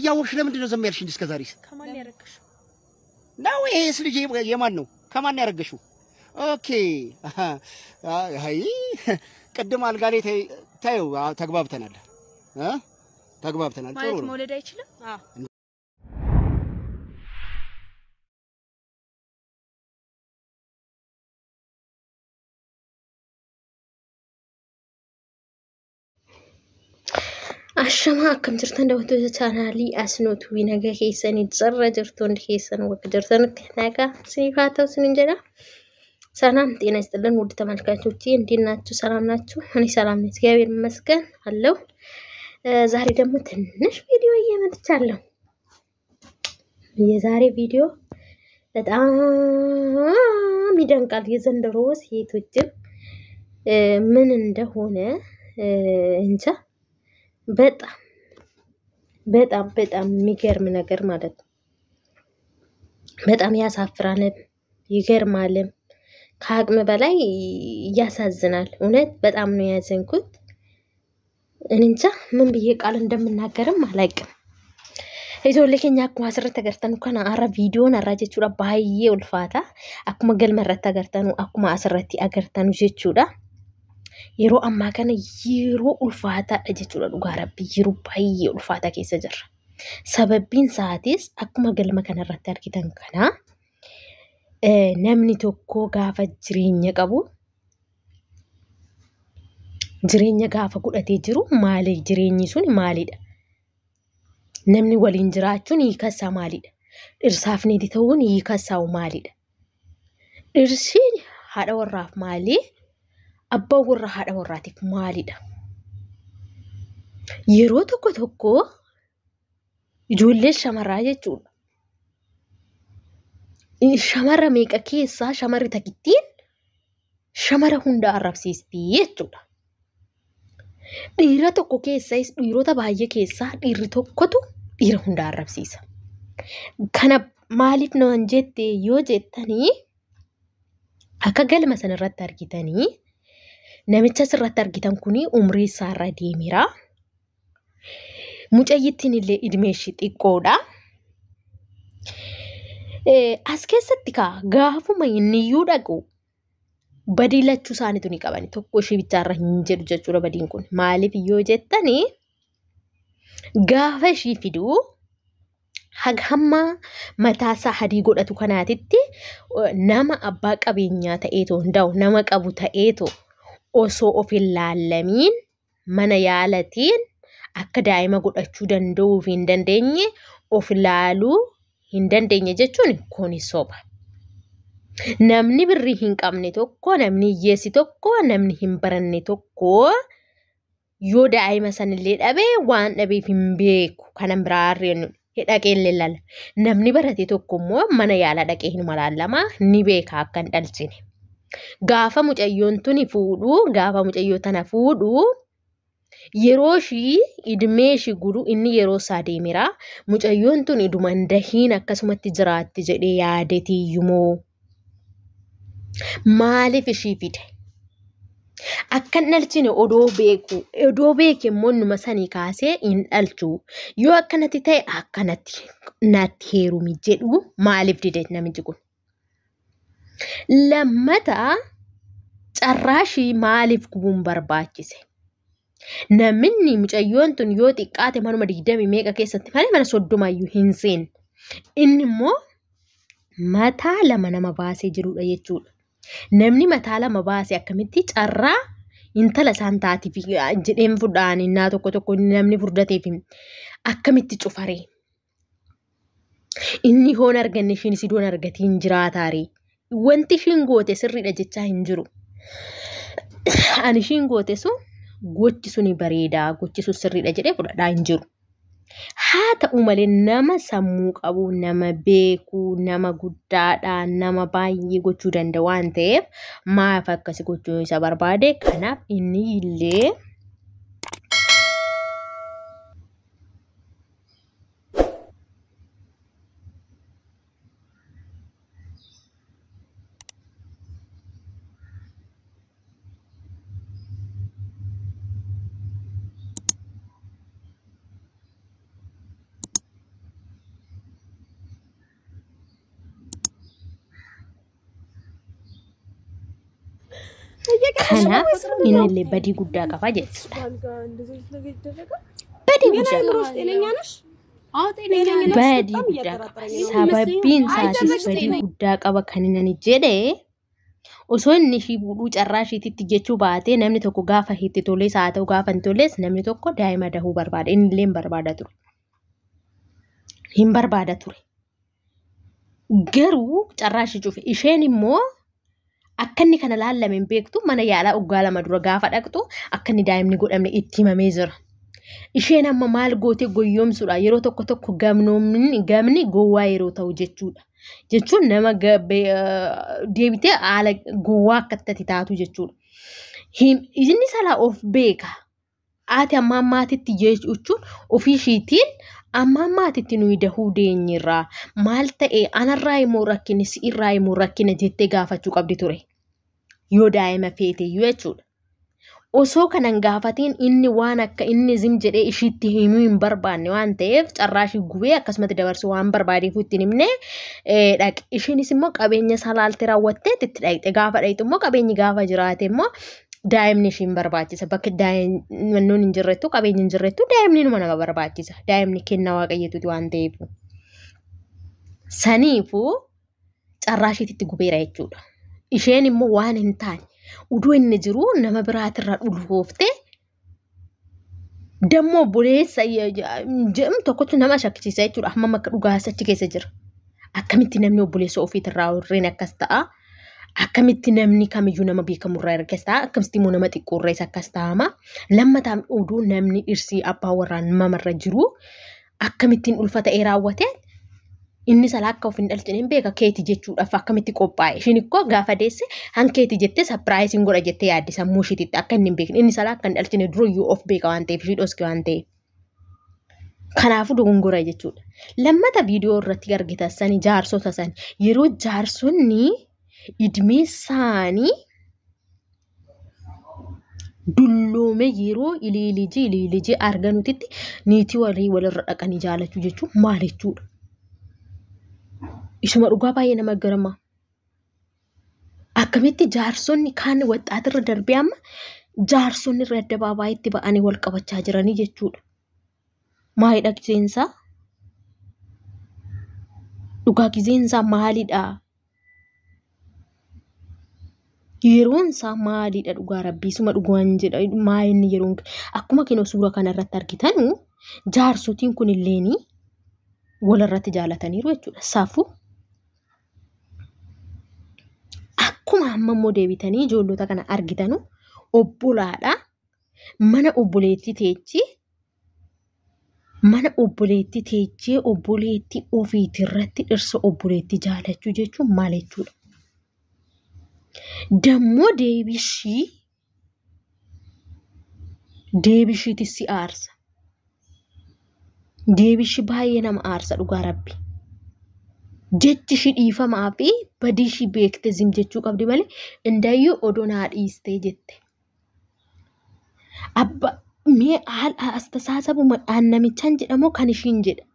እያወቅሽ ለምንድን ነው ዝም ያልሽ? እንዲህ እስከ ዛሬስ ከማን ያረገሽው ነው? ይሄስ ልጅ የማን ነው? ከማን ያረገሽው? ኦኬ አይ ቅድም አልጋ ላይ ታዩ ተግባብተናል እ ተግባብተናል። ጥሩ ነው ማለት መውለድ አይችልም አሸማ አከም ጅርተን ደወቶ ቻናሊ አስኖቱ ነገ ሄሰን ይጽረ ጅርቶ እንድ ሄሰን ወቅ ጅርተን ከነጋ ስኒፋተው ስንንጀላ ሰላም ጤና ይስጥልን ውድ ተመልካቾች እንዴት ሰላም ናችሁ? እኔ ሰላም ነኝ፣ እግዚአብሔር ይመስገን አለው። ዛሬ ደግሞ ትንሽ ቪዲዮ እየመጥቻለሁ። የዛሬ ቪዲዮ በጣም ይደንቃል። የዘንድሮ ሴቶችን ምን እንደሆነ እንጃ በጣም በጣም የሚገርም ነገር ማለት ነው። በጣም ያሳፍራንም ይገርማልም ከአቅም በላይ ያሳዝናል። እውነት በጣም ነው ያዘንኩት። እንንቻ ምን ብዬ ቃል እንደምናገርም አላውቅም። እዚህ ለከኛ አኩ ማስረት ተገርተን ኳን አረ ቪዲዮን አራጀችሁላ ባህዬ ኡልፋታ አኩ መረት ተገርተኑ አኩ ማስረት አገርተኑ ጀችሁላ yeroo ammaa kana yeroo ulfaataadha jechuudha dhugaa rabbi yeroo baay'ee ulfaataa keessa jirra. Sababbiin sa'atis akkuma galma kanarratti argitan kana eh, namni tokko gaafa jireenya qabu jireenya gaafa godhatee jiru maali jireenyi sun maalidha? Namni waliin jiraachuun hiikansaa maalidha? Dhirsaaf niitii ta'uun hiikansaa maalidha? Dhirsi haadha warraaf maali? abbaa warra haadha warraatiif maalidha? Yeroo tokko tokko ijoollee shamaraa jechuudha. Shamara meeqa keessaa shamarri takittiin shamara hunda arrabsiistii jechuudha. Dhiira tokko keessas dhiirota baay'ee keessaa dhiirri tokkotu dhiira hunda arrabsiisa. Kana maaliif nan jette yoo jettanii akka galma irratti argitanii Namicha asirratti argitan kun umrii isaarra deemeera. Mucayyittiin illee ilmeen xiqqoodha. As keessatti kaa gaafuma inni iyyuu dhaqu badii lachuu isaaniitu ni qabani. Tokko ishee bichaarra hin jedhu jechuudha badiin kun. Maaliif yoo jettani gaafa ishii fiduu haga hamma mataasaa hadii godhatu kanaatitti nama abbaa qabeenyaa ta'eetoo hin nama qabu ta'eetoo osoo of hin laallamiin mana yaalatiin akka daa'ima godhachuu danda'uu fi hin dandeenye of ilaaluu hin dandeenye jechuun kuni soba. Namni birrii hin qabne tokko, namni hiyyeessi tokko, namni hin baranne tokko yoo daa'ima sanillee dhabe waan dhabeef hin beeku. Kanan biraarree dhaqee illee Namni barate tokko immoo mana yaalaa dhaqee hin malaallamaa ni beeka akka hin dhalchine. Gaafa mucayyoon tuni fuudhu, gaafa mucayyoo tana fuudhu, yeroo ishii idmee ishii guru inni yeroo isaa deemera. Mucayyoon tun iduma hin akkasumatti jiraatte jedhee yaadeetiiyyuu moo maaliif ishii fide? Akkan dhalchine odoo beeku. Odoo beeke immoo innuma sanii kaasee hin dhalchu. Yoo akkanatti ta'e akkanatti natti heerumi jedhu maaliif dide namichi kun? Lammataa carraashii maaliif gubuun barbaachise? Namni mucayyoon tun yoo xiqqaate manuma digdami meeqa keessatti malee mana soddomaayyuu hin seenne. Inni immoo mataa lama nama baasee jirudha jechuudha. Namni mataa lama baase akkamitti carraa intala isaan taatiif jedheen fudhaan innaa tokko tokko namni furdateef akkamitti cufaree? Inni hoon arganne ishiinis idoon argatiin jiraataari. wanti ishiin goote sirriidha jechaa hin jiru. Ani goote sun gochi suni bareedaa gochi sun sirriidha jedhee fudhadhaa hin jiru. Haa ta'u malee nama sammuu qabu, nama beeku, nama guddaadha, nama baay'ee gochuu danda'a waan ta'eef maaf akkasi gochuu isa barbaade? Kanaaf inni illee. kanaaf innillee badii guddaa qaba jechuudha. Badii guddaa qaba. Sababbiin isaatis badii guddaa qaba kan inni jedhee osoo inni ishii fuudhuu carraa ishiititti jechuu baatee namni tokko gaafa itti toles haa ta'u gaafa hin toles namni tokko daa'ima dahuu barbaada. Innillee hin barbaada ture. Hin barbaada ture. Garuu carraa ishii cufe. Isheen immoo akka inni kana laallameen beektu mana yaalaa waggaa lama dura gaafa dhaqxu akka inni daa'imni godhamne itti himamee jira. Isheen amma maal gootee goyyomsuudha yeroo tokko tokko gamni gowwaa yeroo ta'u jechuudha. Jechuun nama deebitee haala gowwaa akka itti taatu jechuudha. Inni salaa of beeka. Haati amma ammaatitti jechuun ofiishiitiin amma ammaatitti nuyi dahuu deenyirraa maal ta'ee anarraa immoo rakkina si'irraa immoo rakkina jettee gaafachuu qabdi ture. yoo daa'ima feeteyyuu jechuudha. Osoo kanan gaafatiin inni waan akka inni isin jedhee ishiitti himuu hin barbaanne waan ta'eef carraashii gubee akkasumatti dabarsuu waan barbaadeef ittiin himne dhaqe. Ishiinis immoo qabeenya isaa laaltee raawwattee itti dhaqxe gaafa dhaqxe immoo qabeenyi gaafa jiraate immoo daa'imni ishii hin barbaachisa. Bakka daa'imnoon hin jirrettu qabeenyi hin jirrettu daa'imni numa nama barbaachisa. Daa'imni kennaa waaqayyootuuti waan ta'eef. Saniifu carraashiitti gubeera jechuudha. isheen immoo waan hin taane uduu inni jiru nama biraatirra dhulfooftee dammoo buleessa jedhamu tokkotu nama shakkisiisa jechuudha. Amma akka dhugaas achi jira. Akkamitti namni obboleessa ofiitirraa warreen akkas ta'a. Akkamitti namni kamiyyuu nama beekamurraa erges ta'a. Akkamitti immoo nama xiqqoorrees akkas ta'ama. Lammataan oduu namni dhirsii abbaa warraan mamarra jiru akkamittiin ulfata ee raawwate inni salaa akka of hin dhalchine hin beeka keeti jechuudhaaf akkamitti qophaa'e ishiin ikkoo gaafa deesse hankeeti jette sapiraayisin godha jettee yaadde sammuu ishiititti akka inni hin beekne inni salaa akka hin dhalchine duruyyuu of beeka waan ta'eef ishii dhoske waan ta'eef. Kanaafuu dogongora jechuudha. Lammata viidiyoo irratti argitan sanii jaarsota sanii yeroo jaarsonni idmee isaanii dulloome yeroo iliilijii iliilijii arganutitti niitii walii walirra dhaqanii jaallachuu jechuun maal jechuudha? Ishuma dhugaa baay'ee nama garma. Akkamitti jaarsonni kaan waxxaatirra darbee amma jaarsonni irra itti ba'anii wal qabachaa jiranii jechuudha. Maalidha gizeensaa? Dhugaa gizeensaa maalidha? Yeroon isaa maalidha dhugaa rabbii suma dhugaan jedha maalinni yeroon akkuma kinoo suura kana irratti argitanuu jaarsotiin kun illeen walarratti jaalataniiru jechuudha safuu. Akkuma ammammoo deebitanii ijoollota kana argitanu obbolaadha. Mana obboleetti teechi mana obboleetti teechee obboleetti ofiitirratti dhirsa obboleetti jaalachuu jechuun maal Dammoo deebishii deebishiitis si aarsa. Deebishi baay'ee nama aarsa dhugaa rabbi. jechi ishii dhiifamaa fi badii ishii beekte jechuu qabdi malee indayyuu odoon haa dhiistee jette. Abba mee madhaan aannamichaan jedhamu kan ishiin jedha.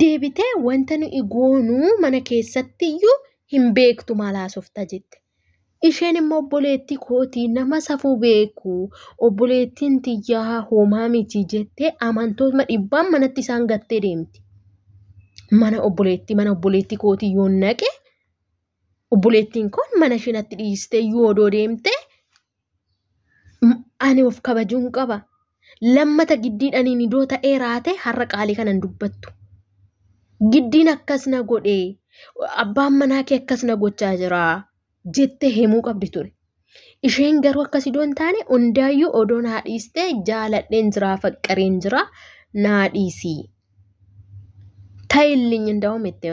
Deebitee wanta nuyi goonuu mana keessattiyyuu hin beektu malaasofta jette. Isheen immoo obboleettii kootii nama safuu beeku obboleettiin tiyyaa homaa miti jettee amantoota dhibbaan manatti isaan gattee deemti. mana obboleettii mana obboleettii kootii yoo naqe obboleettiin kun mana shinatti dhiistee yoo deemte ani of kabajuun qaba. Lammata giddiidhaniin idoo ta'ee raate har'a qaalii kanan dubbattu. Giddiin akkas na abbaan manaa kee akkas na gochaa jiraa jette himuu qabdi ture. Isheen garuu akkas idoo hin taane odoo jaaladheen jiraa faqqareen jiraa naa ተይልኝ እንደውም የት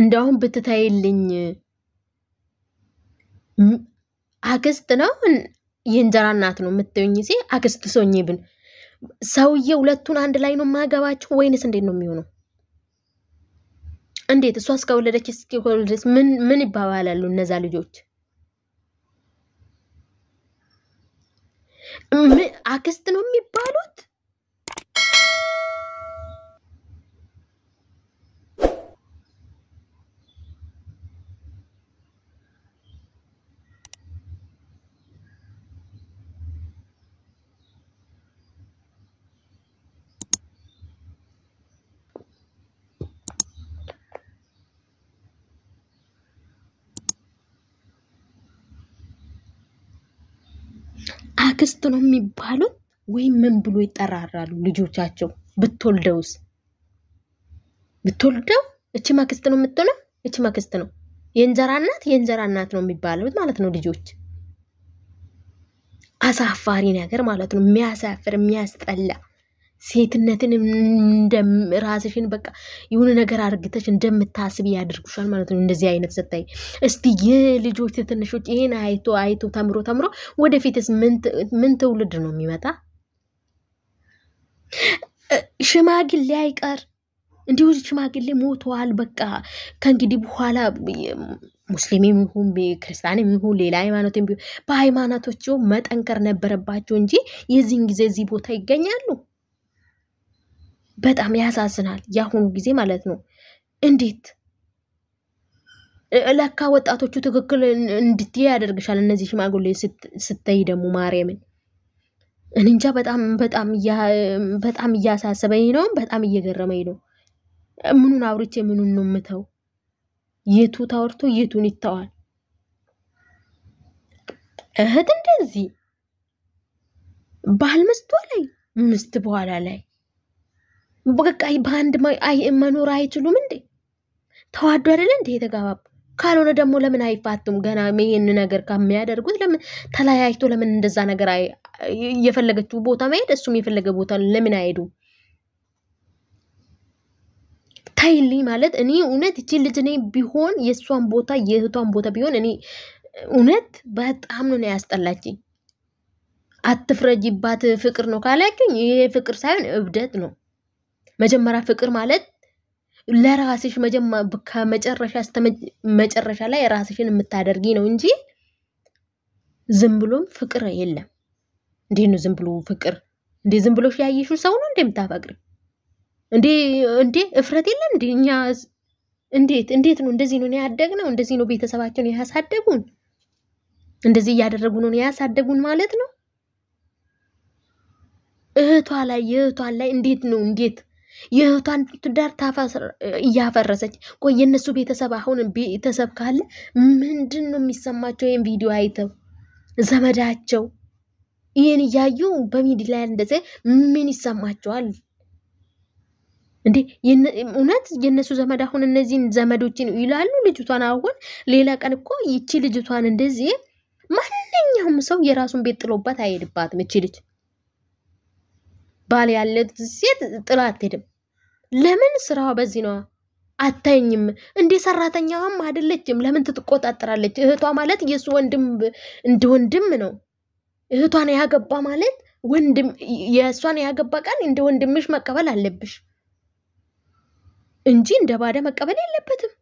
እንደውም ብትተይልኝ አክስት ነው የእንጀራ እናት ነው የምትይኝ ሲ አክስት ሶኝ ብን ሰውዬ ሁለቱን አንድ ላይ ነው ማገባቸው ወይንስ እንዴት ነው የሚሆነው? እንዴት እሷ እስከወለደች እስከወለደች ምን ምን ይባባላሉ እነዛ ልጆች? አክስት ነው የሚባሉት አክስት ነው የሚባሉት ወይም ምን ብሎ ይጠራራሉ? ልጆቻቸው ብትወልደውስ? ብትወልደው እቺ ማክስት ነው የምትሆነው፣ እቺ ማክስት ነው የእንጀራ እናት፣ የእንጀራ እናት ነው የሚባሉት ማለት ነው ልጆች። አሳፋሪ ነገር ማለት ነው። የሚያሳፍር የሚያስጠላ ሴትነትን ራስሽን በቃ የሆነ ነገር አርግተሽ እንደምታስብ ያደርጉሻል ማለት ነው። እንደዚህ አይነት ስታይ እስቲ የልጆች ትንሾች ይሄን አይቶ አይቶ ተምሮ ተምሮ ወደፊትስ ምን ትውልድ ነው የሚመጣ? ሽማግሌ አይቀር እንዲሁ ሽማግሌ ሞተዋል። በቃ ከእንግዲህ በኋላ ሙስሊም ይሁን ክርስቲያን ይሁን ሌላ ሃይማኖት በሃይማኖቶቸው መጠንከር ነበረባቸው እንጂ የዚህን ጊዜ እዚህ ቦታ ይገኛሉ። በጣም ያሳዝናል። የአሁኑ ጊዜ ማለት ነው። እንዴት ለካ ወጣቶቹ ትክክል እንድትይ ያደርግሻል። እነዚህ ሽማግሌ ስትይ ደግሞ ማርያምን እንንጃ በጣም በጣም በጣም እያሳሰበኝ ነው። በጣም እየገረመኝ ነው። ምኑን አውርቼ ምኑን ነው የምተው? የቱ ታወርቶ የቱን ይተዋል? እህት እንደዚህ ባል ምስቷ ላይ ምስት በኋላ ላይ በቃ በአንድ መኖር አይችሉም እንዴ? ተዋዱ አይደለ እንዴ የተጋባቡ? ካልሆነ ደግሞ ለምን አይፋቱም? ገና ይህን ነገር ከሚያደርጉት ለምን ተለያይቶ ለምን እንደዛ ነገር የፈለገችው ቦታ መሄድ እሱም የፈለገ ቦታ ለምን አይሄዱ? ታይልኝ ማለት እኔ እውነት እቺ ልጅ እኔ ቢሆን የእሷን ቦታ የእህቷን ቦታ ቢሆን እኔ እውነት በጣም ነው ያስጠላችኝ። አትፍረጅባት ፍቅር ነው ካላችሁኝ ይሄ ፍቅር ሳይሆን እብደት ነው። መጀመሪያ ፍቅር ማለት ለራስሽ ከመጨረሻ እስከ መጨረሻ ላይ ራስሽን የምታደርጊ ነው እንጂ ዝም ብሎም ፍቅር የለም። እንዴ ነው ዝም ብሎ ፍቅር? እንዴ ዝም ብሎሽ ያየሽው ሰው ነው እንደምታፈቅሪ? እንዴ እንዴ እፍረት የለም እንዴ? እኛ እንዴት እንዴት ነው እንደዚህ ነው ያደግነው? እንደዚህ ነው ቤተሰባችን ያሳደጉን፣ እንደዚህ እያደረጉ ነው ያሳደጉን ማለት ነው። እህቷ ላይ እህቷ ላይ እንዴት ነው እንዴት የእህቷን ትዳር እያፈረሰች ቆይ፣ የእነሱ ቤተሰብ አሁን ቤተሰብ ካለ ምንድን ነው የሚሰማቸው? ይህን ቪዲዮ አይተው ዘመዳቸው ይህን እያዩ በሚድ ላይ እንደዚ ምን ይሰማቸዋል እንዴ? እውነት የእነሱ ዘመድ አሁን እነዚህን ዘመዶችን ይላሉ። ልጅቷን አሁን ሌላ ቀን እኮ ይቺ ልጅቷን እንደዚህ ማንኛውም ሰው የራሱን ቤት ጥሎባት አይሄድባትም። ይቺ ልጅ ባል ያለት ሴት ጥላ አትሄድም። ለምን ስራዋ በዚህ ነው? አታየኝም እንዴ? ሰራተኛዋም አይደለችም። ለምን ትቆጣጠራለች? እህቷ ማለት የእሱ ወንድም እንደ ወንድም ነው። እህቷን ያገባ ማለት ወንድም የእሷን ያገባ ቃል እንደ ወንድምሽ መቀበል አለብሽ እንጂ እንደ ባዳ መቀበል የለበትም።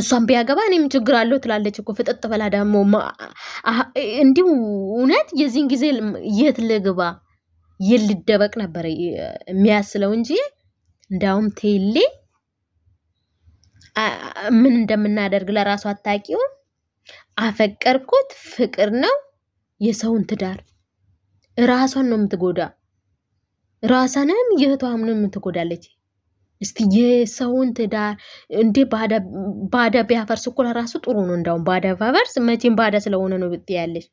እሷን ቢያገባ እኔም ችግር አለው ትላለች እኮ ፍጥጥ በላ ደግሞ እንዲሁ እውነት የዚህን ጊዜ የት ልግባ? ይል ልደበቅ ነበር የሚያስለው እንጂ እንዲያውም ቴሌ ምን እንደምናደርግ ለራሱ አታውቂውም። አፈቀርኩት ፍቅር ነው የሰውን ትዳር ራሷን ነው የምትጎዳ። ራሷንም የእህቷም ነው የምትጎዳለች። እስቲ የሰውን ትዳር እንዴ ባዳ ቢያፈርስ እኮ ለራሱ ጥሩ ነው። እንዳውም ባዳ ቢያፈርስ መቼም ባዳ ስለሆነ ነው ብጥ ያለች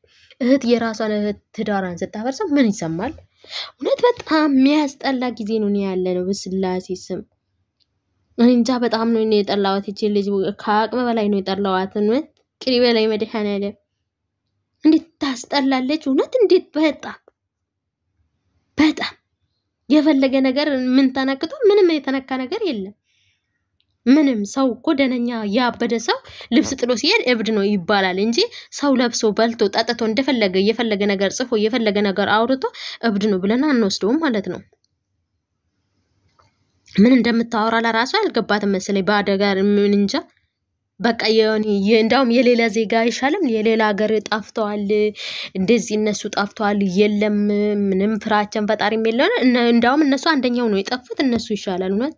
እህት የራሷን እህት ትዳሯን ስታፈርስ ምን ይሰማል? እውነት በጣም የሚያስጠላ ጊዜ ነው ያለ ነው። በስላሴ ስም እንጃ በጣም ነው የጠላዋት ይቺ ልጅ፣ ከአቅም በላይ ነው የጠላዋት። እውነት ቅሪ በላይ መድኃኔዓለም እንዴት ታስጠላለች! እውነት እንዴት በጣም በጣም የፈለገ ነገር ምን ተነክቶ ምንም የተነካ ነገር የለም። ምንም ሰው እኮ ደነኛ ያበደ ሰው ልብስ ጥሎ ሲሄድ እብድ ነው ይባላል እንጂ ሰው ለብሶ በልቶ ጠጥቶ እንደፈለገ የፈለገ ነገር ጽፎ የፈለገ ነገር አውርቶ እብድ ነው ብለን አንወስደውም ማለት ነው። ምን እንደምታወራ ለራሱ አልገባትም መሰለኝ። በአደጋ ምን እንጃ በቃ እንዳውም የሌላ ዜጋ አይሻልም? የሌላ ሀገር ጠፍተዋል፣ እንደዚህ እነሱ ጠፍተዋል፣ የለም ምንም ፍራቸን ፈጣሪም የለሆነ። እንዳውም እነሱ አንደኛው ነው የጠፉት፣ እነሱ ይሻላል እውነት